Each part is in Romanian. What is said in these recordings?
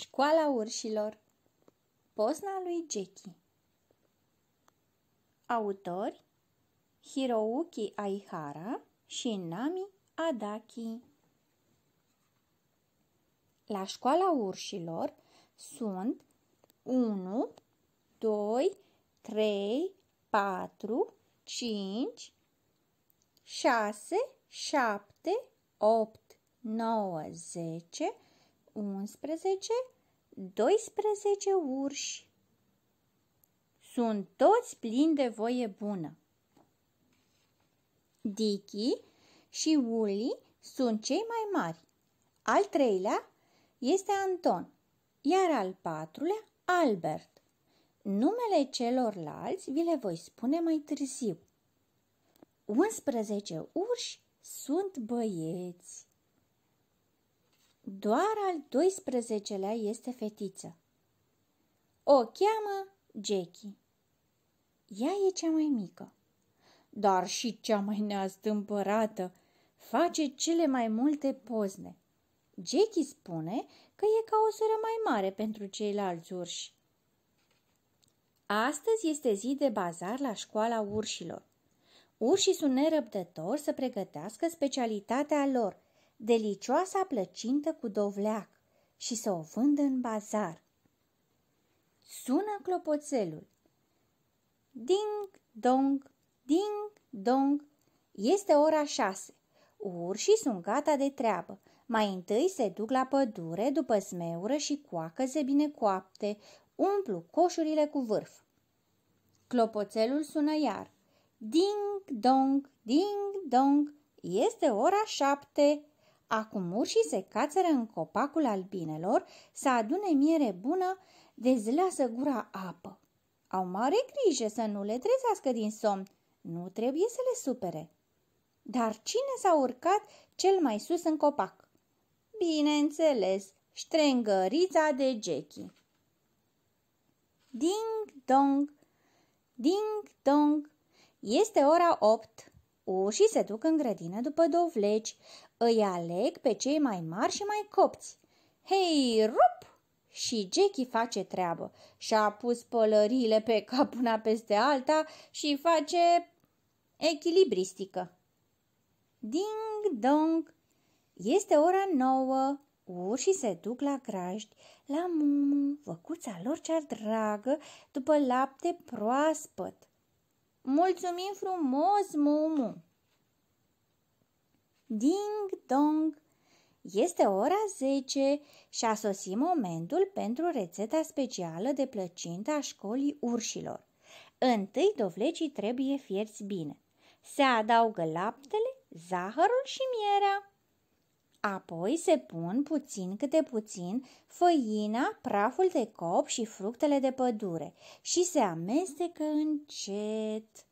Școala urșilor Posna lui Jackie Autori Hirouki Aihara și Nami Adaki La școala urșilor sunt 1, 2, 3, 4, 5, 6, 7, 8, 9, 10, 11, 12 urși. Sunt toți plini de voie bună. Dicky și Uli sunt cei mai mari. Al treilea este Anton, iar al patrulea Albert. Numele celorlalți vi le voi spune mai târziu. 11 urși sunt băieți. Doar al 12-lea este fetiță. O cheamă Jackie. Ea e cea mai mică, dar și cea mai neastâmpărată. Face cele mai multe pozne. Jackie spune că e ca o soră mai mare pentru ceilalți urși. Astăzi este zi de bazar la școala urșilor. Urșii sunt nerăbdători să pregătească specialitatea lor – delicioasa plăcintă cu dovleac și să o vândă în bazar. Sună clopoțelul. Ding, dong, ding, dong. Este ora șase. Urșii sunt gata de treabă. Mai întâi se duc la pădure după smeură și coacăze bine coapte, umplu coșurile cu vârf. Clopoțelul sună iar. Ding, dong, ding, dong, este ora șapte. Acum urșii se cațără în copacul albinelor să adune miere bună, dezleasă gura apă. Au mare grijă să nu le trezească din somn, nu trebuie să le supere. Dar cine s-a urcat cel mai sus în copac? Bineînțeles, ștrengărița de gechi. Ding dong, ding dong, este ora opt. Ușii se duc în grădină după dovleci, îi aleg pe cei mai mari și mai copți. Hei, rup! Și Jackie face treabă și-a pus pălăriile pe cap una peste alta și face echilibristică. Ding dong! Este ora nouă. Urșii se duc la graști, la mumu, văcuța lor cea dragă, după lapte proaspăt. Mulțumim frumos, Mumu! Ding dong! Este ora 10 și a sosit momentul pentru rețeta specială de plăcintă a școlii urșilor. Întâi dovlecii trebuie fierți bine. Se adaugă laptele, zahărul și mierea. Apoi se pun puțin câte puțin făina, praful de cop și fructele de pădure și se amestecă încet.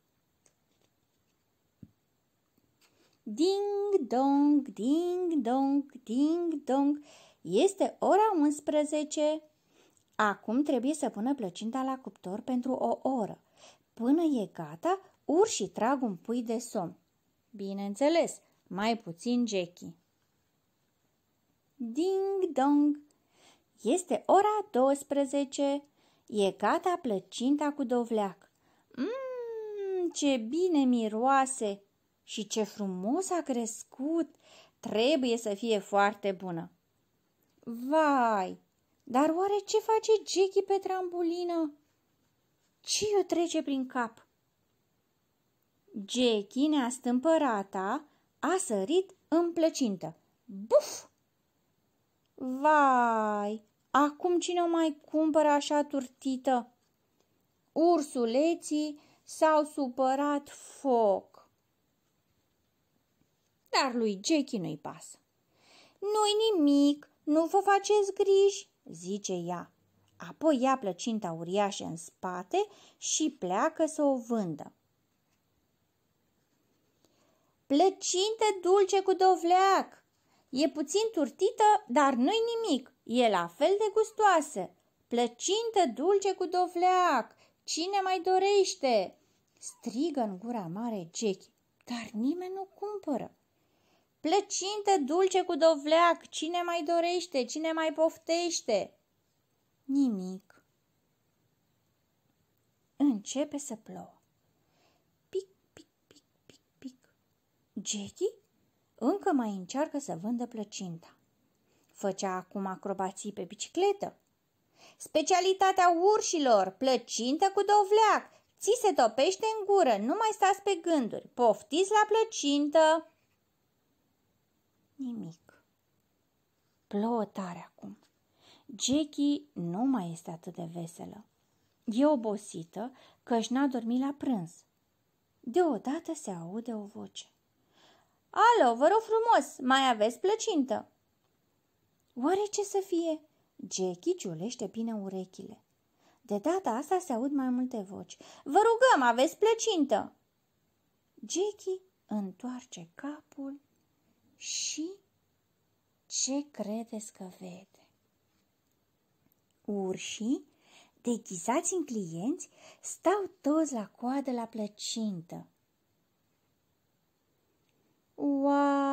Ding dong, ding dong, ding dong. Este ora 11. Acum trebuie să pună plăcinta la cuptor pentru o oră. Până e gata, urși trag un pui de somn. Bineînțeles, mai puțin Jackie. Ding dong! Este ora 12. E gata plăcinta cu dovleac. Mmm, ce bine miroase! Și ce frumos a crescut! Trebuie să fie foarte bună! Vai! Dar oare ce face Jackie pe trambulină? Ce o trece prin cap? Jackie, neastâmpărata, a sărit în plăcintă. Buf! Vai, acum cine o mai cumpără așa turtită? Ursuleții s-au supărat foc. Dar lui Jackie nu-i pasă. Nu-i nimic, nu vă faceți griji, zice ea. Apoi ia plăcinta uriașă în spate și pleacă să o vândă. Plăcintă dulce cu dovleac, E puțin turtită, dar nu-i nimic. E la fel de gustoasă. Plăcintă dulce cu dovleac. Cine mai dorește? Strigă în gura mare Jackie, dar nimeni nu cumpără. Plăcintă dulce cu dovleac, cine mai dorește, cine mai poftește? Nimic. Începe să plouă. Pic, pic, pic, pic, pic. Jackie încă mai încearcă să vândă plăcinta. Făcea acum acrobații pe bicicletă. Specialitatea urșilor, plăcintă cu dovleac, ți se topește în gură, nu mai stați pe gânduri, poftiți la plăcintă. Nimic. Plouă tare acum. Jackie nu mai este atât de veselă. E obosită că și n-a dormit la prânz. Deodată se aude o voce. Alo, vă rog frumos, mai aveți plăcintă!" Oare ce să fie? Jackie ciulește bine urechile. De data asta se aud mai multe voci. Vă rugăm, aveți plăcintă! Jackie întoarce capul și ce credeți că vede? Urșii, deghizați în clienți, stau toți la coadă la plăcintă. Ua!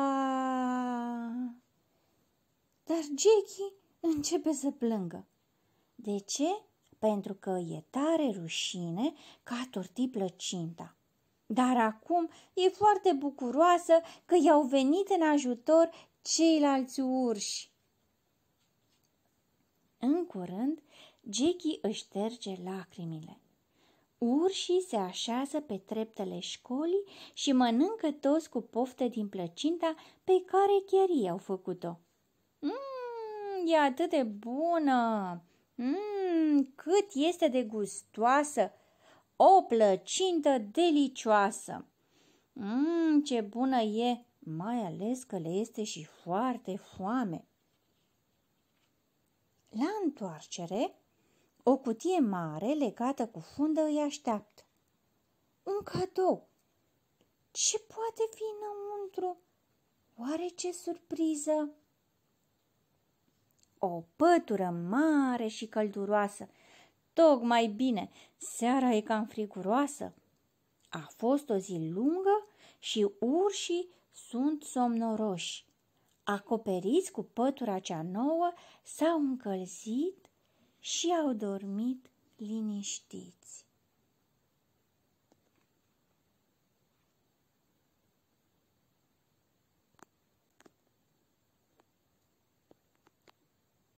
Dar Jackie începe să plângă. De ce? Pentru că e tare rușine că a tortit plăcinta. Dar acum e foarte bucuroasă că i-au venit în ajutor ceilalți urși. În curând, Jackie își șterge lacrimile. Urșii se așează pe treptele școlii și mănâncă toți cu poftă din plăcinta pe care chiar ei au făcut-o. Mmm, e atât de bună! Mmm, cât este de gustoasă! O plăcintă delicioasă! Mmm, ce bună e! Mai ales că le este și foarte foame. La întoarcere, o cutie mare legată cu fundă îi așteaptă. Un cadou! Ce poate fi înăuntru? Oare ce surpriză! O pătură mare și călduroasă, tocmai bine, seara e cam friguroasă. A fost o zi lungă și urșii sunt somnoroși. Acoperiți cu pătura cea nouă, s-au încălzit și au dormit liniștiți.